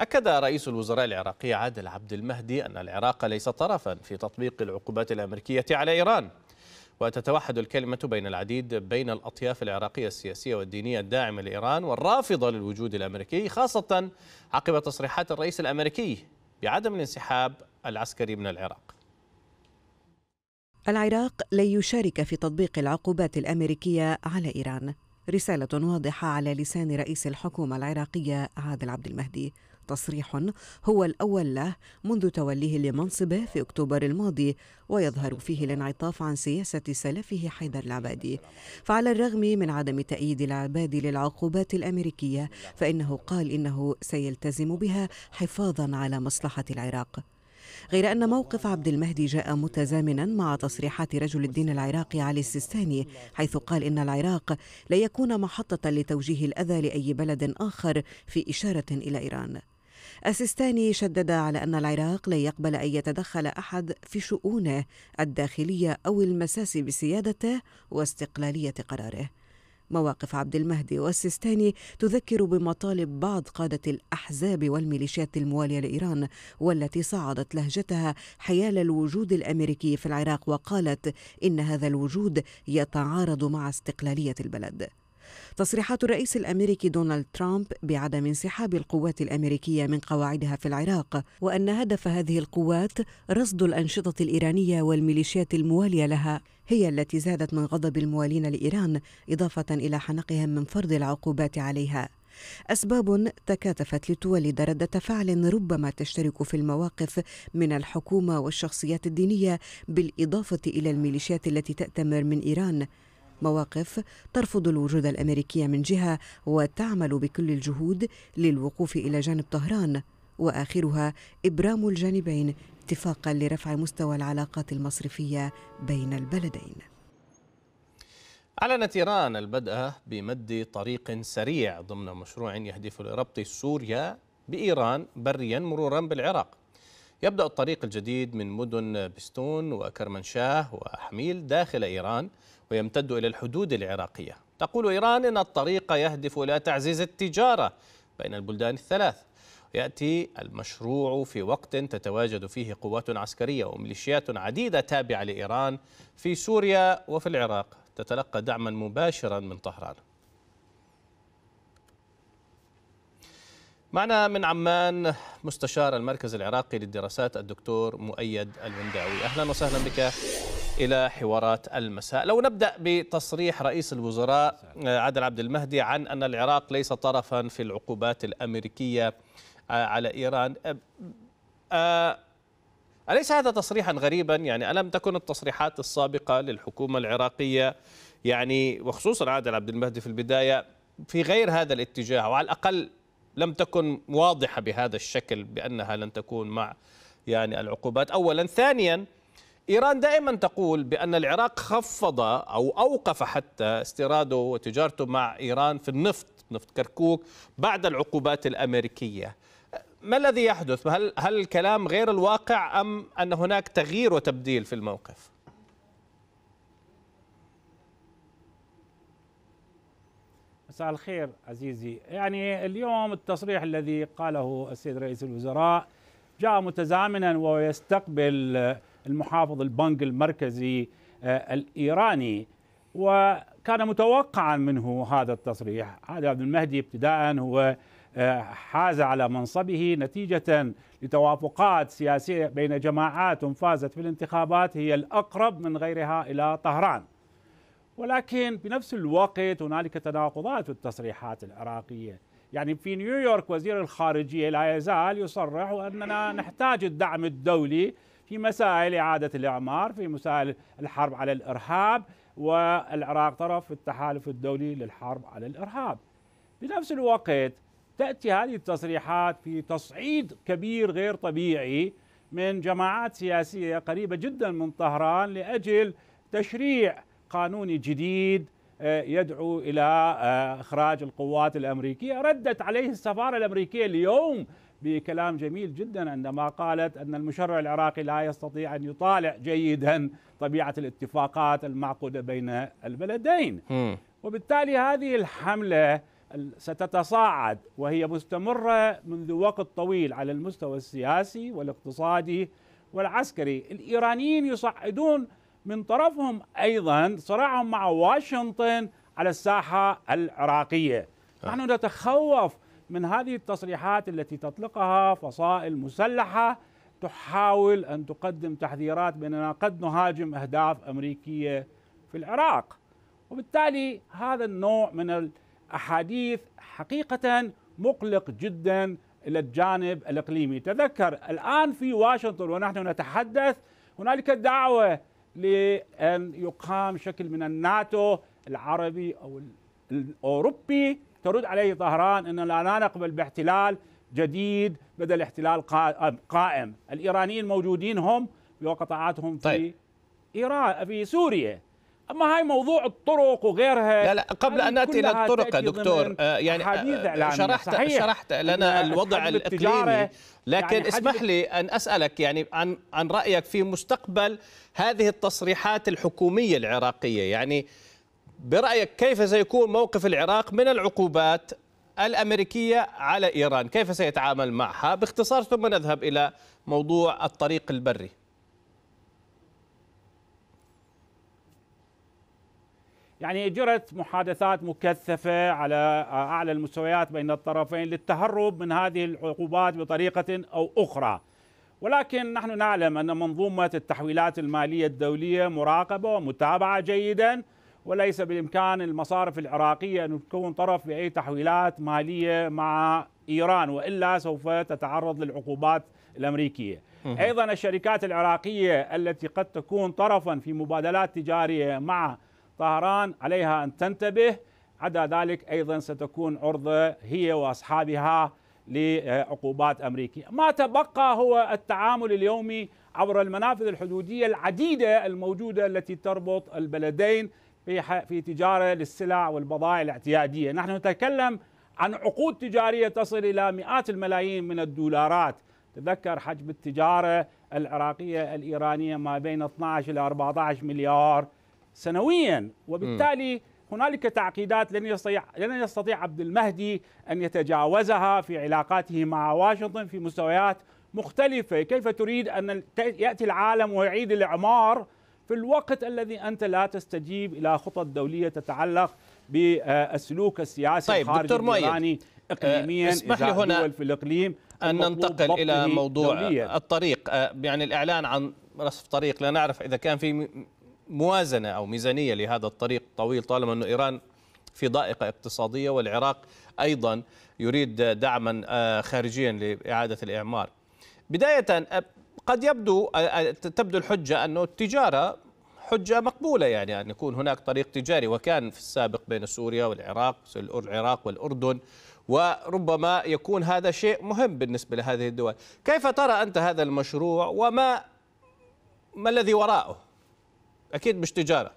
أكد رئيس الوزراء العراقي عادل عبد المهدي أن العراق ليس طرفا في تطبيق العقوبات الأمريكية على إيران وتتوحد الكلمة بين العديد بين الأطياف العراقية السياسية والدينية الداعمة لإيران والرافضة للوجود الأمريكي خاصة عقب تصريحات الرئيس الأمريكي بعدم الانسحاب العسكري من العراق العراق لن يشارك في تطبيق العقوبات الأمريكية على إيران رسالة واضحة على لسان رئيس الحكومة العراقية عادل عبد المهدي تصريح هو الأول له منذ توليه لمنصبه في أكتوبر الماضي ويظهر فيه الانعطاف عن سياسة سلفه حيدر العبادي فعلى الرغم من عدم تأييد العبادي للعقوبات الأمريكية فإنه قال إنه سيلتزم بها حفاظا على مصلحة العراق غير أن موقف عبد المهدي جاء متزامنا مع تصريحات رجل الدين العراقي علي السيستاني حيث قال إن العراق لا يكون محطة لتوجيه الأذى لأي بلد آخر في إشارة إلى إيران السيستاني شدد على أن العراق لا يقبل أن يتدخل أحد في شؤونه الداخلية أو المساس بسيادته واستقلالية قراره مواقف عبد المهدي والسيستاني تذكر بمطالب بعض قادة الأحزاب والميليشيات الموالية لإيران والتي صعدت لهجتها حيال الوجود الأمريكي في العراق وقالت إن هذا الوجود يتعارض مع استقلالية البلد تصريحات الرئيس الامريكي دونالد ترامب بعدم انسحاب القوات الامريكيه من قواعدها في العراق وان هدف هذه القوات رصد الانشطه الايرانيه والميليشيات المواليه لها هي التي زادت من غضب الموالين لايران اضافه الى حنقهم من فرض العقوبات عليها أسباب تكاتفت لتولد ردة فعل ربما تشترك في المواقف من الحكومة والشخصيات الدينية بالإضافة إلى الميليشيات التي تأتمر من إيران مواقف ترفض الوجود الامريكي من جهه وتعمل بكل الجهود للوقوف الى جانب طهران واخرها ابرام الجانبين اتفاقا لرفع مستوى العلاقات المصرفيه بين البلدين أعلنت إيران البدء بمد طريق سريع ضمن مشروع يهدف لربط سوريا بإيران بريا مرورا بالعراق يبدأ الطريق الجديد من مدن بستون وكرمنشاه وحميل داخل إيران ويمتد إلى الحدود العراقية تقول إيران أن الطريق يهدف إلى تعزيز التجارة بين البلدان الثلاث يأتي المشروع في وقت تتواجد فيه قوات عسكرية وميليشيات عديدة تابعة لإيران في سوريا وفي العراق تتلقى دعما مباشرا من طهران معنا من عمان مستشار المركز العراقي للدراسات الدكتور مؤيد الونداوي أهلا وسهلا بك إلى حوارات المساء لو نبدأ بتصريح رئيس الوزراء آه، عادل عبد المهدي عن أن العراق ليس طرفا في العقوبات الأمريكية آه، على إيران آه، أليس هذا تصريحا غريبا يعني ألم تكن التصريحات السابقة للحكومة العراقية يعني وخصوصا عادل عبد المهدي في البداية في غير هذا الاتجاه وعلى الأقل لم تكن واضحة بهذا الشكل بأنها لن تكون مع يعني العقوبات أولا ثانيا إيران دائما تقول بأن العراق خفض أو أوقف حتى استيراده وتجارته مع إيران في النفط نفط كركوك بعد العقوبات الأمريكية ما الذي يحدث؟ هل, هل الكلام غير الواقع أم أن هناك تغيير وتبديل في الموقف؟ مساء الخير عزيزي يعني اليوم التصريح الذي قاله السيد رئيس الوزراء جاء متزامنا ويستقبل المحافظ البنك المركزي آه، الايراني وكان متوقعا منه هذا التصريح عادل عبد المهدي ابتداء هو آه، حاز على منصبه نتيجة لتوافقات سياسية بين جماعات فازت في الانتخابات هي الأقرب من غيرها إلى طهران ولكن بنفس الوقت هنالك تناقضات في التصريحات العراقيه يعني في نيويورك وزير الخارجيه لا يزال يصرح اننا نحتاج الدعم الدولي في مسائل اعاده الاعمار في مسائل الحرب على الارهاب والعراق طرف في التحالف الدولي للحرب على الارهاب بنفس الوقت تاتي هذه التصريحات في تصعيد كبير غير طبيعي من جماعات سياسيه قريبه جدا من طهران لاجل تشريع قانوني جديد آه، يدعو الى آه، اخراج القوات الامريكيه ردت عليه السفاره الامريكيه اليوم بكلام جميل جدا عندما قالت ان المشرع العراقي لا يستطيع ان يطالع جيدا طبيعه الاتفاقات المعقوده بين البلدين وبالتالي هذه الحمله ستتصاعد وهي مستمره منذ وقت طويل على المستوى السياسي والاقتصادي والعسكري الايرانيين يصعدون من طرفهم أيضا صراعهم مع واشنطن على الساحة العراقية آه. نحن نتخوف من هذه التصريحات التي تطلقها فصائل مسلحة تحاول أن تقدم تحذيرات بأننا قد نهاجم أهداف أمريكية في العراق وبالتالي هذا النوع من الأحاديث حقيقة مقلق جدا إلى الجانب الإقليمي تذكر الآن في واشنطن ونحن نتحدث هنالك دعوة لأن يقام شكل من الناتو العربي أو الأوروبي ترد عليه طهران أن لا نقبل باحتلال جديد بدل احتلال قائم الإيرانيين موجودين هم وقطاعاتهم في طيب. إيران في سوريا اما هاي موضوع الطرق وغيرها لا لا قبل ان ناتي الى الطرق دكتور آه، يعني آه، آه، شرحت صحيح. شرحت لنا الوضع الاقليمي يعني لكن يعني اسمح لي ان اسالك يعني عن عن رايك في مستقبل هذه التصريحات الحكوميه العراقيه يعني برايك كيف سيكون موقف العراق من العقوبات الامريكيه على ايران كيف سيتعامل معها باختصار ثم نذهب الى موضوع الطريق البري يعني جرت محادثات مكثفة على أعلى المستويات بين الطرفين للتهرب من هذه العقوبات بطريقة أو أخرى ولكن نحن نعلم أن منظومة التحويلات المالية الدولية مراقبة ومتابعة جيدا وليس بالإمكان المصارف العراقية أن تكون طرف بأي تحويلات مالية مع إيران وإلا سوف تتعرض للعقوبات الأمريكية أيضا الشركات العراقية التي قد تكون طرفا في مبادلات تجارية مع طهران عليها أن تنتبه عدا ذلك أيضا ستكون عرضة هي وأصحابها لعقوبات أمريكية ما تبقى هو التعامل اليومي عبر المنافذ الحدودية العديدة الموجودة التي تربط البلدين في تجارة للسلع والبضائع الاعتيادية نحن نتكلم عن عقود تجارية تصل إلى مئات الملايين من الدولارات تذكر حجم التجارة العراقية الإيرانية ما بين 12 إلى 14 مليار سنويا وبالتالي هنالك تعقيدات لن يستطيع لن يستطيع عبد المهدي ان يتجاوزها في علاقاته مع واشنطن في مستويات مختلفه، كيف تريد ان ياتي العالم ويعيد الاعمار في الوقت الذي انت لا تستجيب الى خطط دوليه تتعلق بالسلوك السياسي طيب الخارجي دكتور مؤيد اقليميا آه، اسمح لي هنا في الاقليم ان ننتقل الى موضوع دولية. الطريق آه، يعني الاعلان عن رصف طريق لا نعرف اذا كان في موازنة أو ميزانية لهذا الطريق طويل طالما أن إيران في ضائقة اقتصادية والعراق أيضا يريد دعما آه، خارجيا لإعادة الإعمار بداية قد يبدو تبدو الحجة أن التجارة حجة مقبولة يعني أن يكون هناك طريق تجاري وكان في السابق بين سوريا والعراق العراق والأردن وربما يكون هذا شيء مهم بالنسبة لهذه الدول كيف ترى أنت هذا المشروع وما ما الذي وراءه اكيد مش تجاره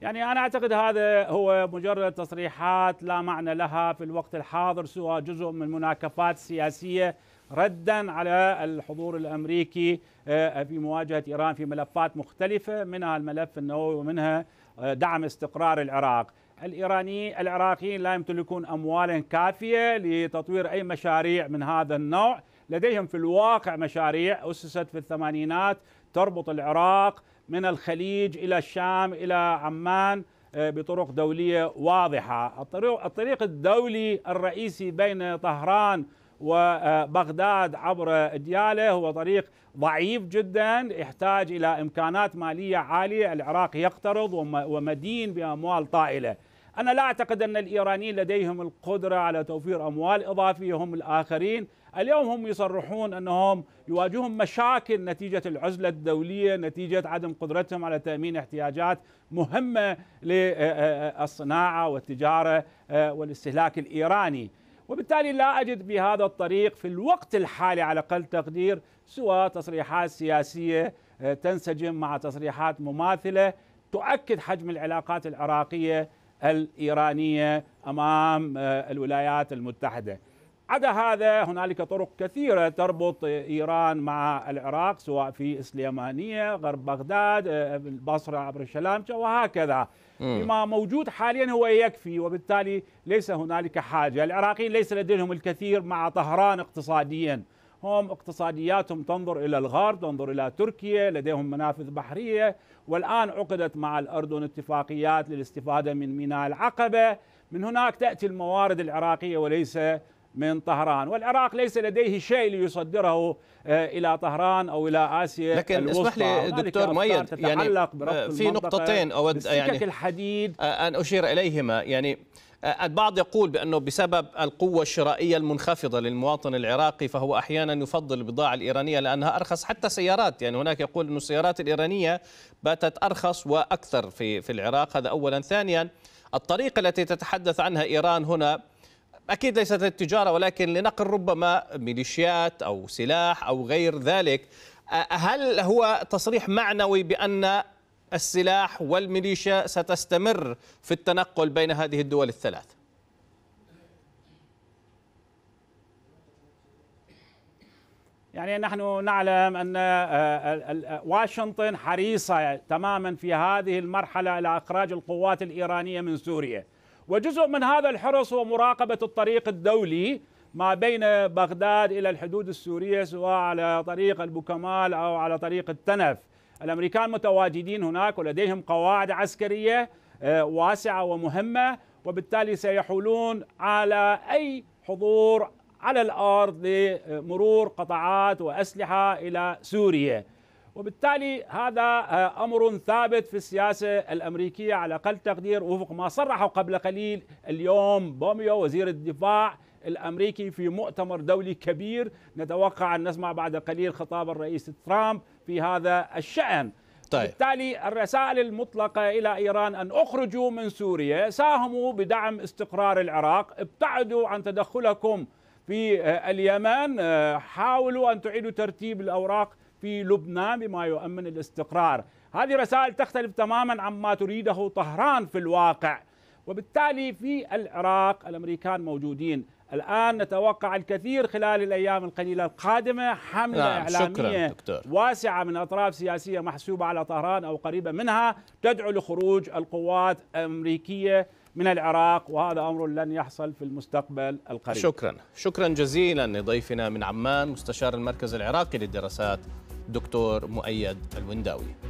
يعني انا اعتقد هذا هو مجرد تصريحات لا معنى لها في الوقت الحاضر سوى جزء من مناكفات سياسيه ردا على الحضور الامريكي آه، في مواجهه ايران في ملفات مختلفه منها الملف النووي ومنها آه، دعم استقرار العراق. الايراني العراقيين لا يمتلكون اموالا كافيه لتطوير اي مشاريع من هذا النوع. لديهم في الواقع مشاريع أسست في الثمانينات تربط العراق من الخليج إلى الشام إلى عمان آه، بطرق دولية واضحة الطريق, الطريق الدولي الرئيسي بين طهران وبغداد آه، عبر ديالة هو طريق ضعيف جدا يحتاج إلى إمكانات مالية عالية العراق يقترض ومدين بأموال طائلة أنا لا أعتقد أن الإيرانيين لديهم القدرة على توفير أموال إضافية هم الآخرين اليوم هم يصرحون أنهم يواجهون مشاكل نتيجة العزلة الدولية نتيجة عدم قدرتهم على تأمين احتياجات مهمة للصناعة والتجارة آه، والاستهلاك الإيراني وبالتالي لا أجد بهذا الطريق في الوقت الحالي على أقل تقدير سوى تصريحات سياسية آه، تنسجم مع تصريحات مماثلة تؤكد حجم العلاقات العراقية الإيرانية أمام آه، الولايات المتحدة عدا هذا هنالك طرق كثيرة تربط إيران مع العراق سواء في إسليمانية غرب بغداد آه، البصرة عبر الشلامشة وهكذا بما موجود حاليا هو يكفي وبالتالي ليس هنالك حاجة العراقيين ليس لديهم الكثير مع طهران اقتصاديا هم اقتصادياتهم تنظر إلى الغرب تنظر إلى تركيا لديهم منافذ بحرية والآن عقدت مع الأردن اتفاقيات للاستفادة من ميناء العقبة من هناك تأتي الموارد العراقية وليس من طهران والعراق ليس لديه شيء ليصدره آه، إلى طهران أو إلى آسيا لكن الوسطى. اسمح لي دكتور مؤيد يعني آه، في نقطتين أود يعني الحديد آه، أن أشير إليهما يعني البعض يقول بأنه بسبب القوة الشرائية المنخفضة للمواطن العراقي فهو أحيانا يفضل البضاعة الإيرانية لأنها أرخص حتى سيارات يعني هناك يقول أن السيارات الإيرانية باتت أرخص وأكثر في, في العراق هذا أولا ثانيا الطريقة التي تتحدث عنها إيران هنا أكيد ليست للتجارة ولكن لنقل ربما ميليشيات أو سلاح أو غير ذلك هل هو تصريح معنوي بأن السلاح والميليشيا ستستمر في التنقل بين هذه الدول الثلاث يعني نحن نعلم أن آه، واشنطن حريصة تماما في هذه المرحلة على إخراج القوات الإيرانية من سوريا وجزء من هذا الحرص هو مراقبة الطريق الدولي ما بين بغداد إلى الحدود السورية سواء على طريق البوكمال أو على طريق التنف الأمريكان متواجدين هناك ولديهم قواعد عسكرية آه، واسعة ومهمة وبالتالي سيحولون على أي حضور على الأرض لمرور قطعات وأسلحة إلى سوريا وبالتالي هذا آه، أمر ثابت في السياسة الأمريكية على أقل تقدير وفق ما صرحه قبل قليل اليوم بوميو وزير الدفاع الامريكي في مؤتمر دولي كبير نتوقع ان نسمع بعد قليل خطاب الرئيس ترامب في هذا الشان طيب. بالتالي الرسائل المطلقة إلى إيران أن أخرجوا من سوريا ساهموا بدعم استقرار العراق ابتعدوا عن تدخلكم في آه، اليمن آه، حاولوا أن تعيدوا ترتيب الأوراق في لبنان بما يؤمن الاستقرار هذه رسائل تختلف تماما عما تريده طهران في الواقع وبالتالي في العراق الامريكان موجودين الان نتوقع الكثير خلال الايام القليله القادمه حمله نعم اعلاميه دكتور. واسعه من اطراف سياسيه محسوبه على طهران او قريبه منها تدعو لخروج القوات الامريكيه من العراق وهذا امر لن يحصل في المستقبل القريب شكرا شكرا جزيلا لضيفنا من عمان مستشار المركز العراقي للدراسات دكتور مؤيد الونداوي